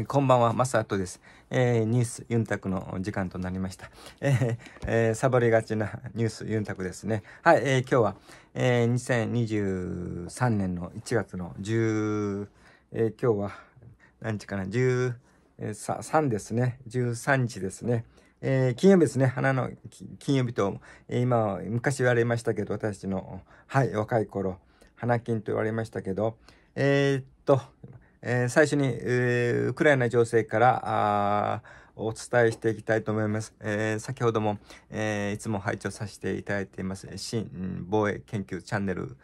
えこんばんは、マサトです。えー、ニュースユンタクの時間となりました。えー、えー、サボりがちなニュースユンタクですね。はい、えー、今日は、えー、2023年の1月の10、えー、今日は、何日かな、13、ですね。13日ですね。えー、金曜日ですね、花の金曜日と、えー、今、昔言われましたけど、私の、はい、若い頃、花金と言われましたけど、えー、っと、えー、最初に、えー、ウクライナ情勢からお伝えしていきたいと思います。えー、先ほども、えいつも拝聴させていただいています、新防衛研究チャンネル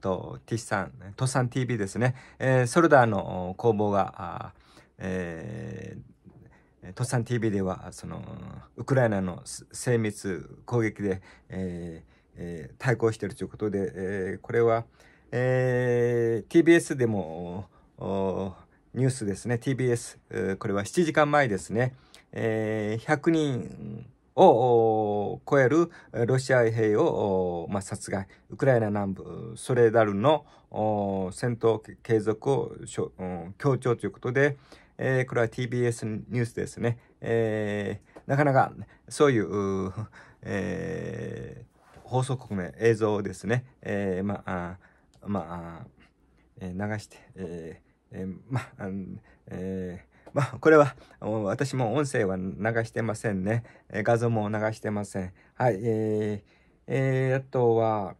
と T さん、トさん TV ですね、えソルダーの工房が、えトさん TV ではそのウクライナの精密攻撃で、ええー、対抗しているということで、えこれは、え TBS でもニュースですね、TBS、これは7時間前ですね、えー、100人を超えるロシア兵を、まあ、殺害、ウクライナ南部、ソレダルの戦闘継続を強調ということで、えー、これは TBS ニュースですね、えー、なかなかそういう、えー、放送国名、映像をですね、えー、まあ、まあ、流して、えーえー、ま、あえー、まあ、これは、私も音声は流してませんね。画像も流してません。はい、えー、えー、あとは、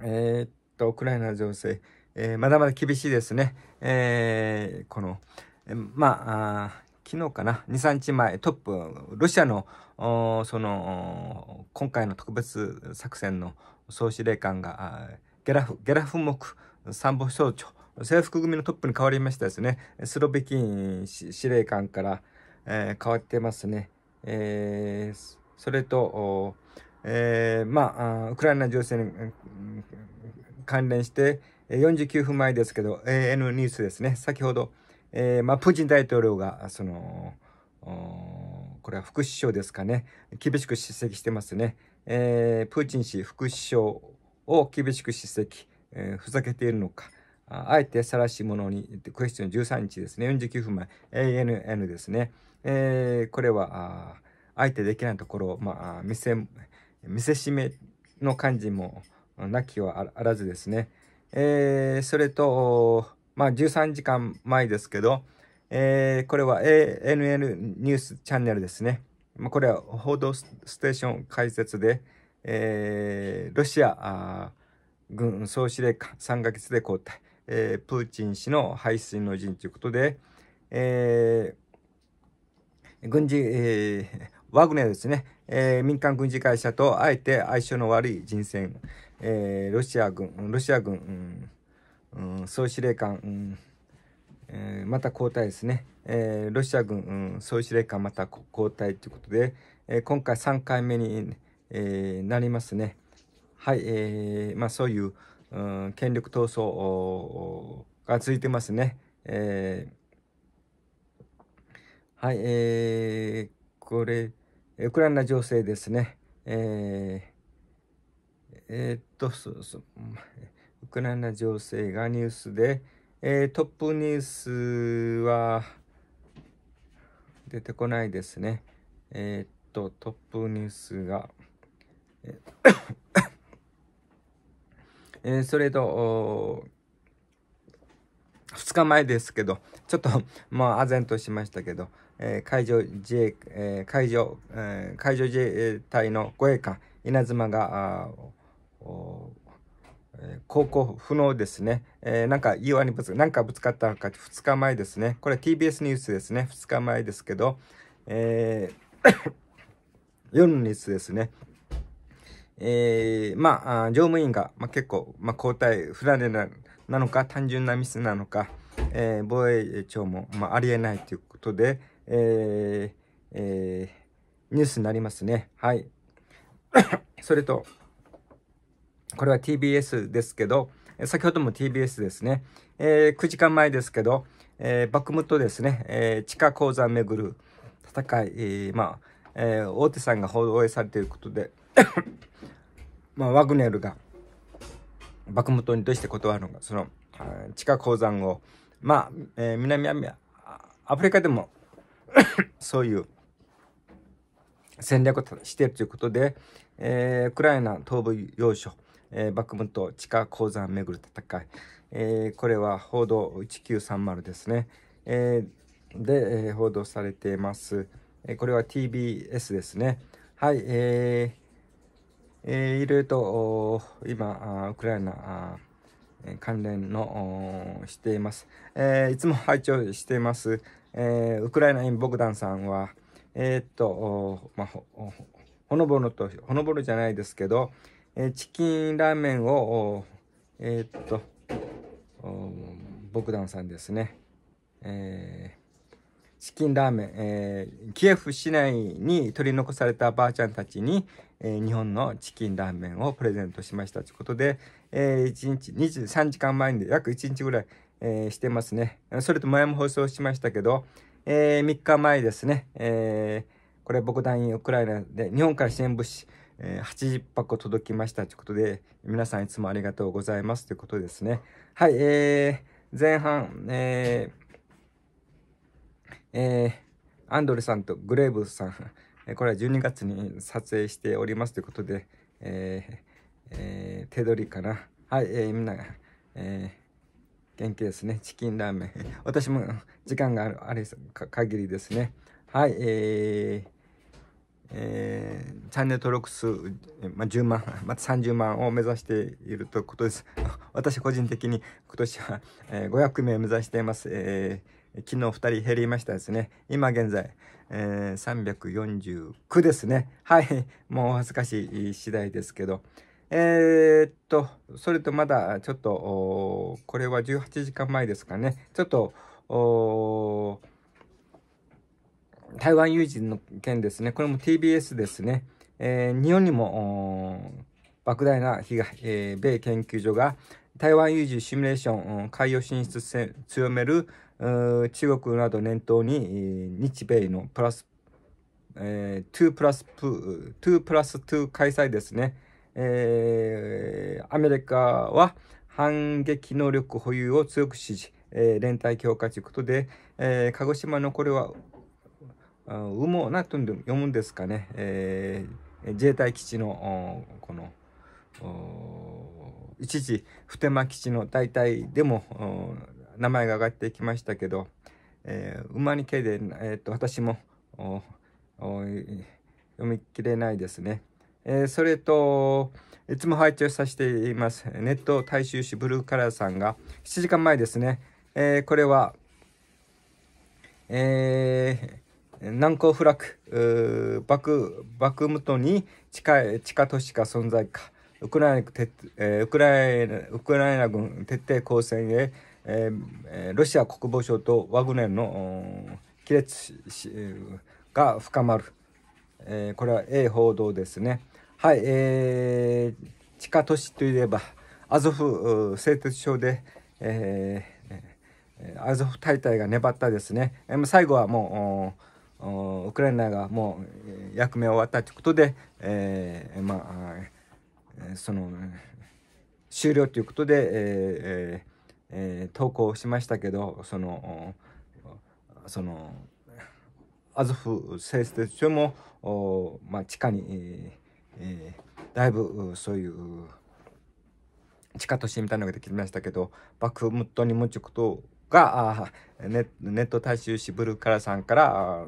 えー、っと、ウクライナ情勢、えー、まだまだ厳しいですね。えー、この、えー、まあ、あ昨日かな、2、3日前、トップ、ロシアの、その、今回の特別作戦の総司令官が、ゲラフ、ゲラフ目参謀総長、制服組のトップに変わりましたですね。スロビキン司令官から、えー、変わってますね。えー、それと、えー、まあ、ウクライナ情勢に関連して、49分前ですけど、AN ニュースですね。先ほど、えー、まあ、プーチン大統領が、その、これは副首相ですかね。厳しく叱責してますね。えー、プーチン氏副首相を厳しく叱責、えー、ふざけているのか。あえて晒し者に、クエスチョン13日ですね、49分前、ANN ですね。えー、これは、あえてできないところまあ、見せ、見せしめの感じも、なきはあらずですね。えー、それと、まあ、13時間前ですけど、えー、これは ANN ニュースチャンネルですね。まあ、これは報道ステーション解説で、えー、ロシア軍総司令官3ヶ月で交代。えー、プーチン氏の背水の陣ということで、えー、軍事、えー、ワグネルですね、えー、民間軍事会社とあえて相性の悪い人選、えー、ロシア軍、ロシア軍、うん、うん、総司令官、うんえー、また交代ですね、えー、ロシア軍、うん、総司令官また交代ということで、えー、今回3回目に、えー、なりますね。はい、えーまあ、そういうん、権力闘争が続いてますね。えー、はい、えー、これ、ウクライナ情勢ですね。えー、えー、っとそうそう、ウクライナ情勢がニュースで、えー、トップニュースは出てこないですね。えー、っと、トップニュースが、えーえー、それと、2日前ですけど、ちょっと、まあ、唖然としましたけど、えー、海上自衛、えー、海上、えー、海上自衛隊の護衛艦、稲妻が、航行不能ですね。えー、なんか岩にぶつか、なんかぶつかったのか、2日前ですね。これ TBS ニュースですね。2日前ですけど、えー 夜のニュースですね。えー、まあ、乗務員が、まあ、結構、まあ、交代、不られななのか、単純なミスなのか、えー、防衛庁も、まあ、ありえないということで、えーえー、ニュースになりますね。はい。それと、これは TBS ですけど、先ほども TBS ですね、えー、9時間前ですけど、えー、バクムトですね、えー、地下鉱山巡る戦い、えー、まあ、えー、大手さんが放映されていることで、まあ、ワグネルがバクムトにうして断るのが、その地下鉱山を、まあ、えー、南アフリカでも そういう戦略をしているということで、えー、ウクライナ東部要所、えー、バクムト地下鉱山をめぐる戦い、えー、これは報道1930ですね、えー、で、えー、報道されています、えー、これは TBS ですねはい、えーえー、いろいろと今、ウクライナ関連のしています。えー、いつも拝聴しています、えー、ウクライナイン・ボグダンさんは、えー、っと、まあ、ほのぼのと、ほのぼのじゃないですけど、えチキンラーメンを、えっと、ボグダンさんですね。えチキンラーメン、えー、キエフ市内に取り残されたばあちゃんたちに、えー、日本のチキンラーメンをプレゼントしましたということで、えー、1日23時間前に約1日ぐらい、えー、してますね。それと前も放送しましたけど、えー、3日前ですね、えー、これ僕団員ウクライナで日本から支援物資、えー、80箱届きましたということで、皆さんいつもありがとうございますということですね。はい、えー、前半、えーえー、アンドレさんとグレーブさん、これは12月に撮影しておりますということで、えーえー、手取りかな。はい、えー、みんな、えー、元気ですね。チキンラーメン。私も時間がある、あれ、限りですね。はい、えー、えー、チャンネル登録数、ま10万、また30万を目指しているということです。私個人的に今年は、えー、500名目指しています。えー昨日2人減りましたですね。今現在、えー、349ですね。はい。もう恥ずかしい次第ですけど。えー、っと、それとまだちょっと、これは18時間前ですかね。ちょっと、台湾有事の件ですね。これも TBS ですね。えー、日本にも莫大な被害、えー、米研究所が台湾有事シミュレーション、海洋進出強める中国など念頭に日米のプラス、えー、2プラス2プラス2開催ですね、えー、アメリカは反撃能力保有を強く支持、えー、連帯強化ということで、えー、鹿児島のこれは羽毛なと読むんですかね、えー、自衛隊基地のこの一時普天間基地の大体でも名前が挙がってきましたけど、えー、馬に系で、えー、っと私も読み切れないですね。えー、それと、いつも配置をさせています。ネット大衆紙ブルーカラーさんが7時間前ですね。えー、これは、えー、難攻不落、バク、バクムトに近い、地下都市か存在か、ウクライナ、えー、ウクライナ、ウクライナ軍徹底抗戦へ、えー、ロシア国防省とワグネルの亀裂が深まる、えー、これは A 報道ですね。はい、えー、地下都市といえばアゾフ製鉄所で、えー、アゾフ大隊が粘ったですね、えー、最後はもうウクライナがもう役目を終わったということで、えー、まあその終了ということで、えーえー、投稿しましたけどそのそのアゾフ製鉄所も、まあ、地下に、えー、だいぶそういう地下都市みたいなのができましたけどバクムットに持ちこくとがネネット大衆紙ブルカラさんから、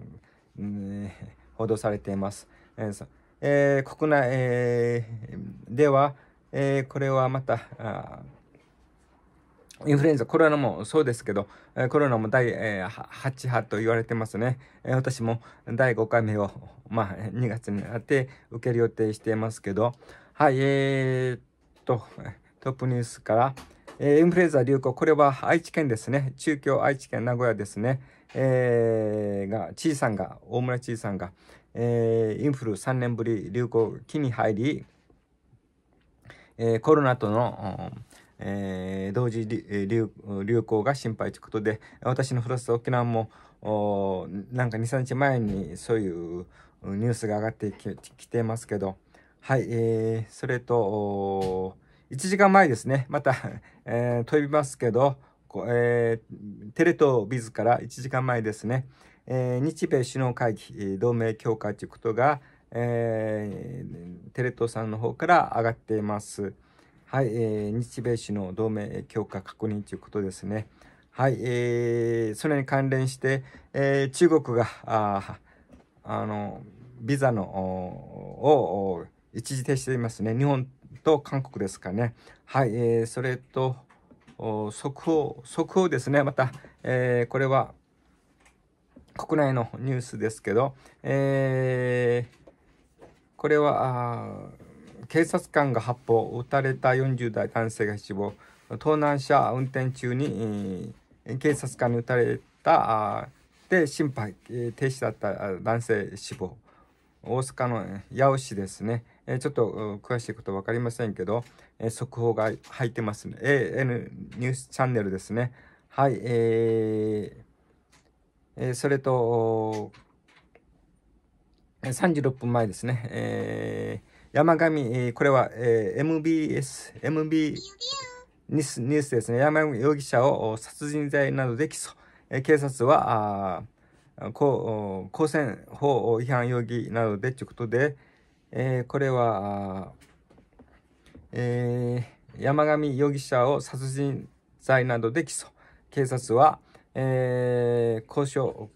報道されています。えーえー、国内、えー、では、えー、これはまたインフルエンザ、コロナもそうですけど、コロナも第8波と言われてますね。私も第5回目を、まあ、2月になって受ける予定していますけど、はい、えー、っと、トップニュースから、えー、インフルエンザ流行、これは愛知県ですね。中京愛知県名古屋ですね。えー、が、知事さんが、大村知事さんが、えー、インフル3年ぶり流行期に入り、えー、コロナとの、うんえー、同時流流行が心配ということで、私のふるさと沖縄も、なんか2、3日前にそういうニュースが上がってきてますけど、はい、えー、それと、1時間前ですね、また えー、飛びますけど、えー、テレ東ビズから1時間前ですね、えー、日米首脳会議同盟強化ということが、えー、テレ東さんの方から上がっています。はい、えー、日米首脳同盟強化確認ということですね。はい、えー、それに関連して、えー、中国が、ああの、ビザの、を一時停止していますね。日本と韓国ですかね。はい、えー、それと、速報、速報ですね。また、えー、これは、国内のニュースですけど、えー、これは、あ警察官が発砲撃たれた40代男性が死亡盗難車運転中に、えー、警察官に撃たれたで心肺、えー、停止だった男性死亡大阪の八尾市ですね、えー、ちょっと詳しいこと分かりませんけど、えー、速報が入ってますね AN ニュースチャンネルですねはい、えー、それと36分前ですね、えー山上、えー、これは、えー、MBS、MB ニュースニュースですね。山上容疑者を殺人罪などで起訴。えー、警察は、あ公公選法違反容疑などでということで、えー、これは、えー、山上容疑者を殺人罪などで起訴。警察は、えー、交渉、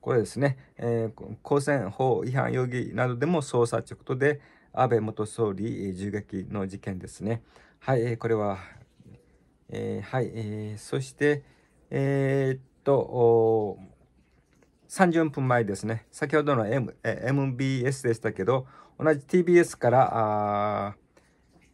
これですね、えー、公選法違反容疑などでも捜査直後で、安倍元総理銃撃の事件ですね。はい、えー、これは、えー、はい、えー、そして、えー、っと、30分前ですね、先ほどの、M、MBS でしたけど、同じ TBS から、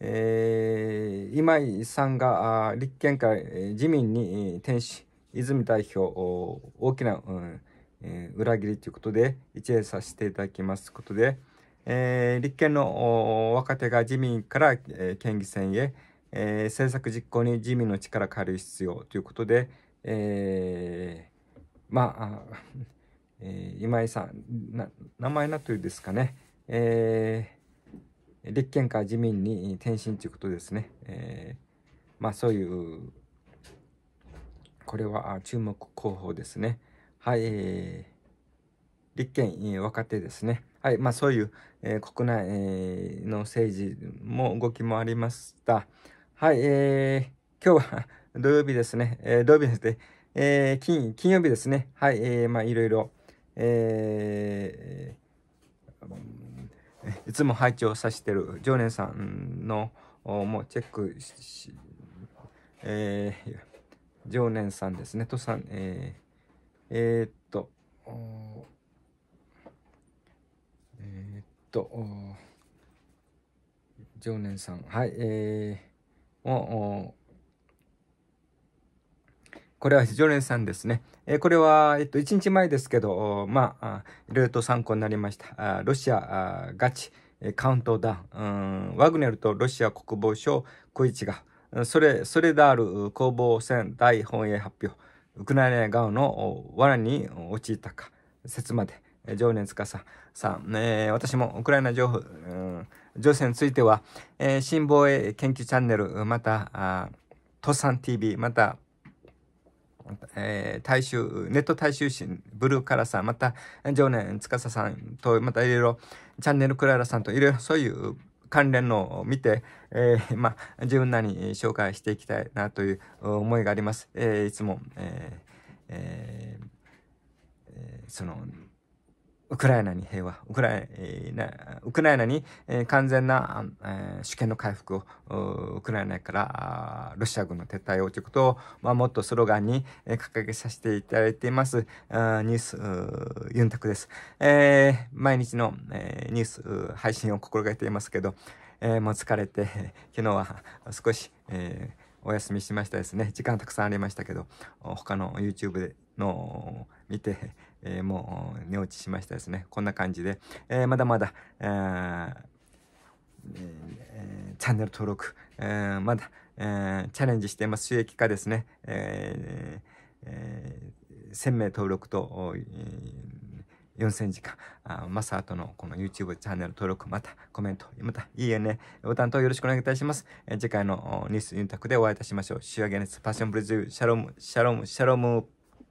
えー、今井さんが立憲から自民に転し、泉代表、大きな、うんえー、裏切りということで一礼させていただきますことで、えー、立憲の若手が自民から、えー、県議選へ、えー、政策実行に自民の力を借りる必要ということで、えー、まあ、えー、今井さん名前なというですかね、えー、立憲から自民に転身ということですね、えー、まあそういうこれは注目候補ですね。はい、立憲若手ですね。はい、まあそういう、えー、国内、えー、の政治も動きもありました。はい、えー、今日は 土曜日ですね。えー、土曜日ですね。えー、金、金曜日ですね。はい、えー、まあいろいろ、えー、いつも配置をさしてる常連さんのもチェックし、えー、常連さんですね、とさん、えーえー、っと、えー、っと、常年さん、はい、えー、おこれは常連さんですね。えこれは、えっと、1日前ですけど、まあ、いろいろと参考になりました。あロシアあガチ、カウントダウン、うん、ワグネルとロシア国防省、小市が、それ、それである攻防戦大本営発表。ウクライナ側の罠に陥ったか、説まで、常念司さん、えー、私もウクライナ情報、うん、情勢については、えー、新防衛研究チャンネル、また、あトサン TV、また、えー、大衆、ネット大衆心、ブルーカラーさん、また、常年司さんと、またいろいろ、チャンネルクララさんといろいろそういう関連のを見て、えー、まあ、自分なりに紹介していきたいなという思いがあります。えー、いつも、えーえー、そのウクライナに平和、ウクライナウクライナに、完全な、主権の回復をウクライナからロシア軍の撤退をということを、まあ、もっとスローガンに、掲げさせていただいています。ニュースユンタクです、えー。毎日の、ニュース配信を心がけていますけど、えー、もう疲れて、昨日は少し、えー、お休みしましたですね。時間たくさんありましたけど、他の YouTube の見て、えー、もう寝落ちしましたですね。こんな感じで、えー、まだまだ、えチャンネル登録、えまだ、えチャレンジしています。収益化ですね。ええ1000名登録と、4000時間、あマサートのこの YouTube チャンネル登録、またコメント、またいいえね、ボタンとよろしくお願いいたします。え次回のニュースインタクでお会いいたしましょう。仕上げネスパッションブリズシャロム、シャロム、シャロム。